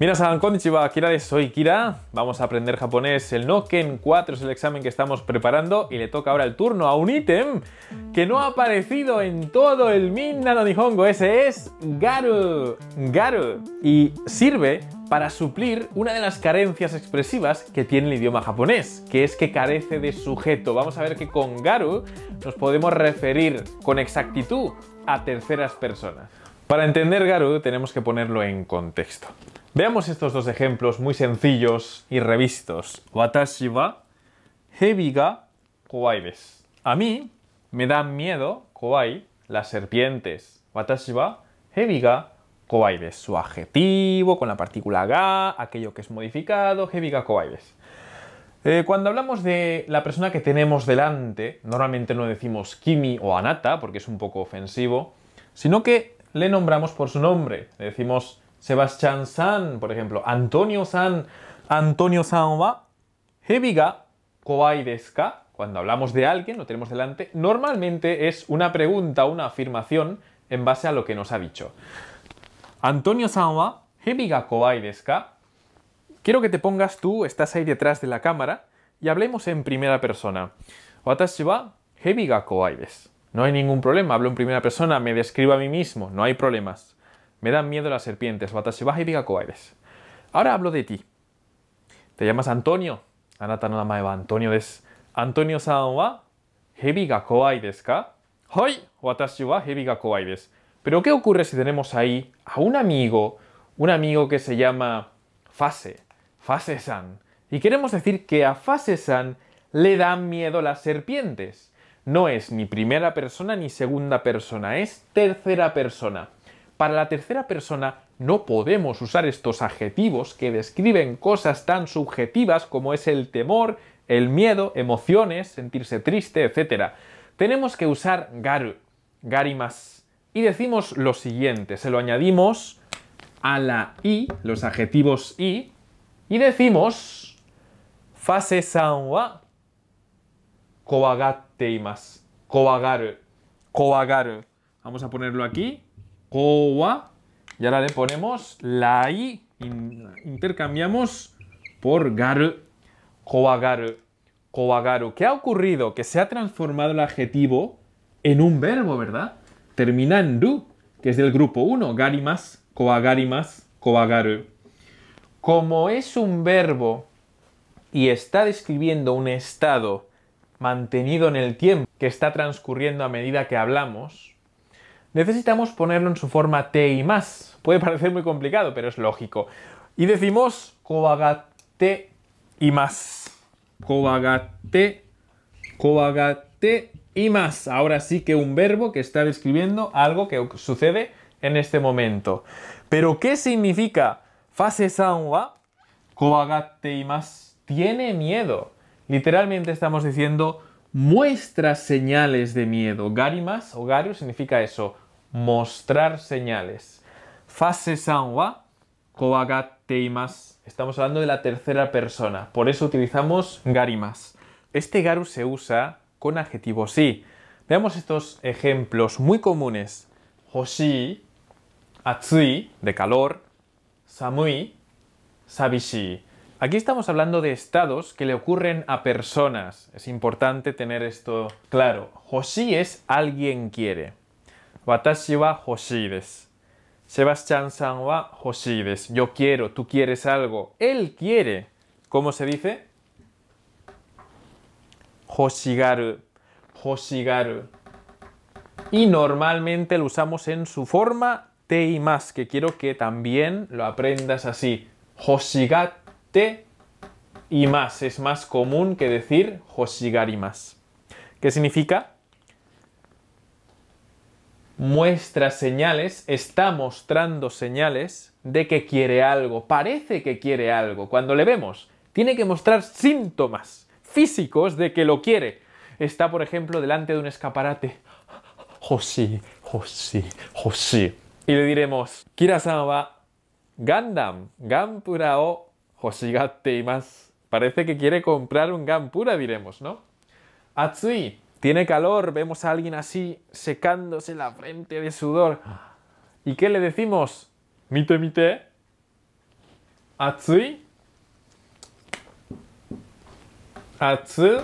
Minna-san, konnichiwa, Kira de soy Kira. Vamos a aprender japonés. El Noken 4 es el examen que estamos preparando y le toca ahora el turno a un ítem que no ha aparecido en todo el Minna no Nihongo. Ese es Garu. Garu. Y sirve para suplir una de las carencias expresivas que tiene el idioma japonés, que es que carece de sujeto. Vamos a ver que con Garu nos podemos referir con exactitud a terceras personas. Para entender Garu tenemos que ponerlo en contexto. Veamos estos dos ejemplos muy sencillos y revistos. Watashi wa hebi ga A mí me dan miedo, kowai, las serpientes. Watashi wa hebi ga kowai Su adjetivo con la partícula ga, aquello que es modificado, hebi ga eh, cuando hablamos de la persona que tenemos delante, normalmente no decimos Kimi o Anata, porque es un poco ofensivo, sino que le nombramos por su nombre. Le decimos Sebastián San, por ejemplo, Antonio San, Antonio San wa hebi ga Cuando hablamos de alguien, lo tenemos delante, normalmente es una pregunta, una afirmación en base a lo que nos ha dicho. Antonio San wa hebi ga Quiero que te pongas tú, estás ahí detrás de la cámara y hablemos en primera persona. Watashi wa hebi ga No hay ningún problema, hablo en primera persona, me describo a mí mismo, no hay problemas. Me dan miedo las serpientes, ga kowai Ahora hablo de ti. Te llamas Antonio. Anata no namae Antonio es Antonio san wa hebi ga kowai desu ka? Hoi, watashi wa hebi ga kowai desu. Pero ¿qué ocurre si tenemos ahí a un amigo, un amigo que se llama Fase, Fase-san, y queremos decir que a Fase-san le dan miedo las serpientes? No es ni primera persona ni segunda persona, es tercera persona. Para la tercera persona no podemos usar estos adjetivos que describen cosas tan subjetivas como es el temor, el miedo, emociones, sentirse triste, etc. Tenemos que usar garu, garimas. Y decimos lo siguiente, se lo añadimos a la i, los adjetivos i, y decimos fase san wa kowagatte Vamos a ponerlo aquí. Y ahora le ponemos la i, intercambiamos por garu, ¿Qué ha ocurrido? Que se ha transformado el adjetivo en un verbo, ¿verdad? Termina en du, que es del grupo 1, garimas, coagarimas, kowagaru. Como es un verbo y está describiendo un estado mantenido en el tiempo que está transcurriendo a medida que hablamos, necesitamos ponerlo en su forma te y más. Puede parecer muy complicado, pero es lógico. Y decimos cobagate y más. y más. Ahora sí que un verbo que está describiendo algo que sucede en este momento. Pero ¿qué significa fase sangua? kowagatte y más. Tiene miedo. Literalmente estamos diciendo muestra señales de miedo. Garimas o gario significa eso mostrar señales. Fase sanwa, más Estamos hablando de la tercera persona, por eso utilizamos garimas. Este garu se usa con adjetivos sí. Veamos estos ejemplos muy comunes. Hoshi, atsui, de calor, samui, sabishi. Aquí estamos hablando de estados que le ocurren a personas. Es importante tener esto claro. Hoshi es alguien quiere. Watashi wa hoshii sebastián Yo quiero, tú quieres algo. Él quiere. ¿Cómo se dice? Hoshigaru. Hoshigaru. Y normalmente lo usamos en su forma te y más, que quiero que también lo aprendas así. Hoshigate y más. Es más común que decir hoshigarimas. ¿Qué significa? muestra señales, está mostrando señales de que quiere algo, parece que quiere algo. Cuando le vemos, tiene que mostrar síntomas físicos de que lo quiere. Está, por ejemplo, delante de un escaparate. Hoshi, Hoshi, Hoshi. Y le diremos, kira Gandam, wa Gundam, Gampura o Hoshigatte imasu. Parece que quiere comprar un Ganpura, diremos, ¿no? Atsui, tiene calor, vemos a alguien así secándose la frente de sudor. ¿Y qué le decimos? Mite, mite. Atsui. Atsu.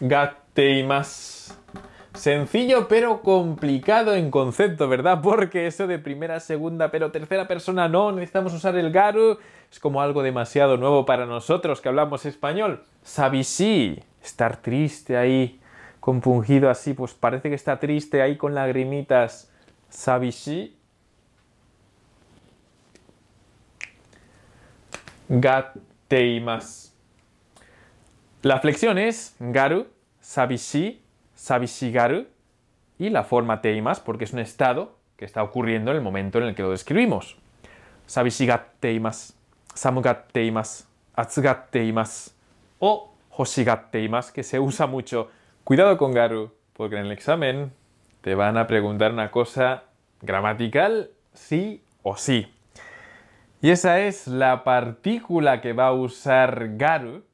Gatteimasu. Sencillo pero complicado en concepto, ¿verdad? Porque eso de primera, segunda, pero tercera persona no, necesitamos usar el garu, es como algo demasiado nuevo para nosotros que hablamos español. si estar triste ahí, compungido así, pues parece que está triste ahí con lagrimitas. sí Gateimas. La flexión es garu, sabishi, Sabishigaru y la forma teimas porque es un estado que está ocurriendo en el momento en el que lo describimos. Sabishigatteimas, teimas, atsugatteimas o hoshigatteimas teimas que se usa mucho. Cuidado con garu porque en el examen te van a preguntar una cosa gramatical sí o sí. Y esa es la partícula que va a usar garu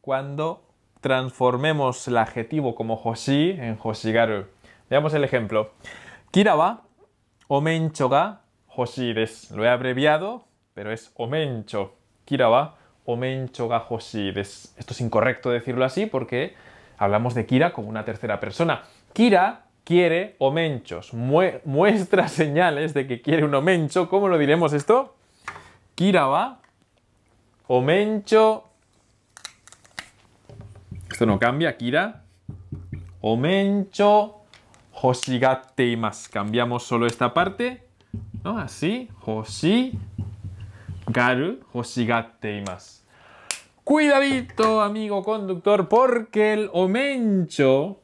cuando transformemos el adjetivo como hoshi en hoshigaru. Veamos el ejemplo. Kira omencho ga hoshi Lo he abreviado, pero es omencho. Kira wa omencho ga hoshi Esto es incorrecto decirlo así porque hablamos de Kira como una tercera persona. Kira quiere omenchos, muestra señales de que quiere un omencho. ¿Cómo lo diremos esto? Kiraba, omencho esto no cambia. Kira. Omencho. Hoshigatte Cambiamos solo esta parte. ¿No? Así. Hoshi. Garu. Hoshigatte Cuidadito, amigo conductor, porque el omencho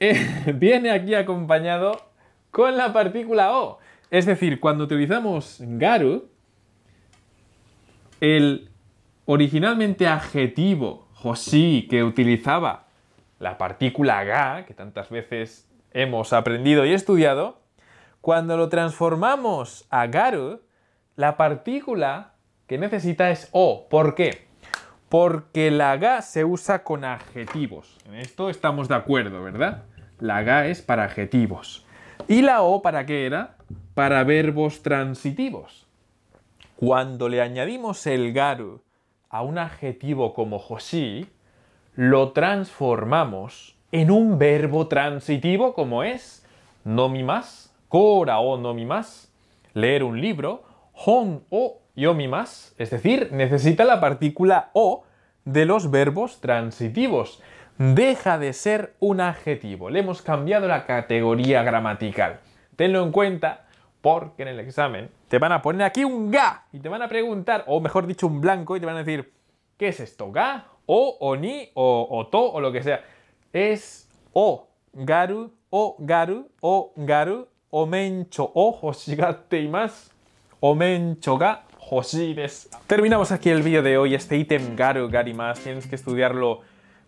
eh, viene aquí acompañado con la partícula O. Es decir, cuando utilizamos garu, el originalmente adjetivo sí que utilizaba la partícula Ga, que tantas veces hemos aprendido y estudiado, cuando lo transformamos a Garu, la partícula que necesita es O. ¿Por qué? Porque la Ga se usa con adjetivos. En esto estamos de acuerdo, ¿verdad? La Ga es para adjetivos. ¿Y la O para qué era? Para verbos transitivos. Cuando le añadimos el garu a un adjetivo como Josí, lo transformamos en un verbo transitivo como es nomimas, cora o nomimas, leer un libro, hon o yomimas, es decir, necesita la partícula o de los verbos transitivos. Deja de ser un adjetivo, le hemos cambiado la categoría gramatical. Tenlo en cuenta porque en el examen te van a poner aquí un ga y te van a preguntar, o mejor dicho, un blanco y te van a decir, ¿qué es esto? ¿Ga? ¿O? ¿O ni? ¿O, o to? ¿O lo que sea? Es o garu, o garu, o garu, o mencho, o hoshigatte y más, o mencho ga, hoshides. Terminamos aquí el vídeo de hoy, este ítem garu, garimas tienes que estudiarlo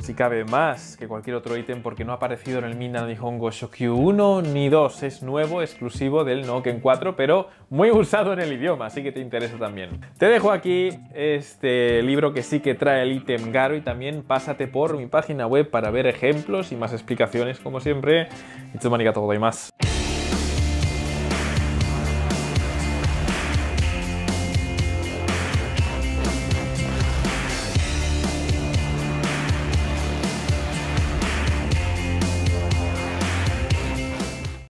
si cabe más que cualquier otro ítem porque no ha aparecido en el Minna Nihongo Shokyu 1 ni 2. Es nuevo, exclusivo del Noken 4, pero muy usado en el idioma, así que te interesa también. Te dejo aquí este libro que sí que trae el ítem Garo y también pásate por mi página web para ver ejemplos y más explicaciones como siempre. Itsumanika todo y más.